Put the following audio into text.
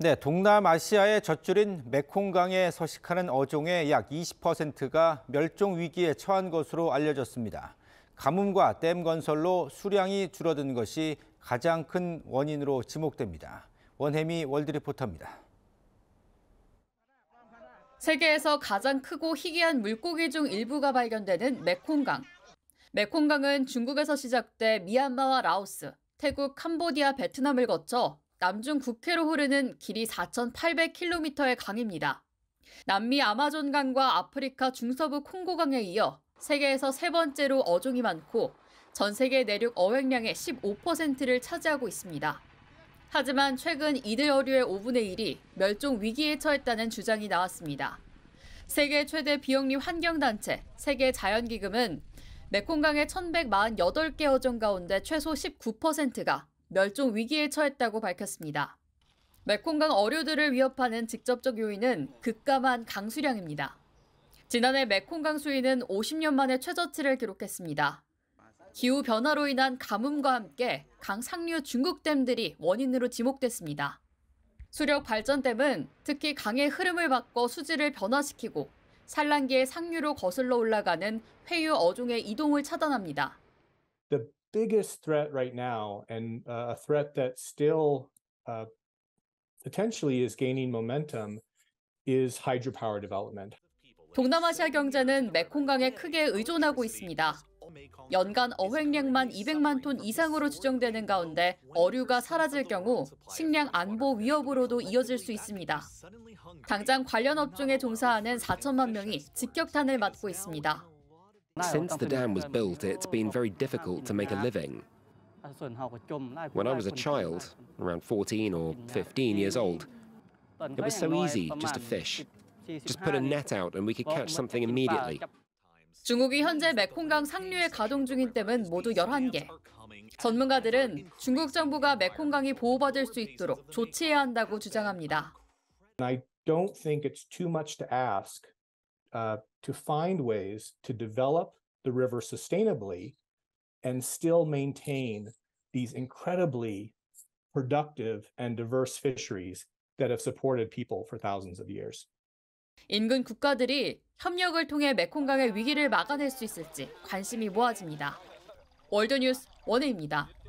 네, 동남아시아의 젖줄인 메콩강에 서식하는 어종의 약 20%가 멸종 위기에 처한 것으로 알려졌습니다. 가뭄과 댐 건설로 수량이 줄어든 것이 가장 큰 원인으로 지목됩니다. 원혜미 월드리포터입니다. 세계에서 가장 크고 희귀한 물고기 중 일부가 발견되는 메콩강. 메콩강은 중국에서 시작돼 미얀마와 라오스, 태국, 캄보디아, 베트남을 거쳐 남중 국해로 흐르는 길이 4,800km의 강입니다. 남미 아마존강과 아프리카 중서부 콩고강에 이어 세계에서 세 번째로 어종이 많고 전 세계 내륙 어획량의 15%를 차지하고 있습니다. 하지만 최근 이들 어류의 5분의 1이 멸종 위기에 처했다는 주장이 나왔습니다. 세계 최대 비영리 환경단체 세계자연기금은 메콩강의 1,148개 어종 가운데 최소 19%가 멸종 위기에 처했다고 밝혔습니다. 메콩강 어류들을 위협하는 직접적 요인은 급감한 강수량입니다. 지난해 메콩강 수위는 50년 만에 최저치를 기록했습니다. 기후 변화로 인한 가뭄과 함께 강 상류 중국댐들이 원인으로 지목됐습니다. 수력 발전댐은 특히 강의 흐름을 바꿔 수질을 변화시키고 산란기의 상류로 거슬러 올라가는 회유 어종의 이동을 차단합니다. The biggest threat right now, and uh, a threat that still uh, potentially is gaining momentum, is hydropower development. 동남아시아 경제는 메콩강에 크게 의존하고 있습니다. 연간 어획량만 200만 톤 이상으로 추정되는 가운데 어류가 사라질 경우 식량 안보 위협으로도 이어질 수 있습니다. 당장 관련 업종에 종사하는 4천만 명이 직격탄을 맞고 있습니다. Since the dam was built, it's been very difficult to make a living. When I was a child, around 14 or 15 years old, it was so easy just to fish. Just put a net out and we could catch something immediately. 중국이 현재 메콩강 상류에 가동 중인 댐은 모두 11개. 전문가들은 중국 정부가 메콩강이 보호받을 수 있도록 조치해야 한다고 주장합니다. I don't think it's too much to ask uh, to find ways to develop the river sustainably and still maintain these incredibly productive and diverse fisheries that have supported people for thousands of years. 인근 국가들이 협력을 통해 메콩강의 위기를 막아낼 수 있을지 관심이 모아집니다. 월드뉴스 원혜입니다.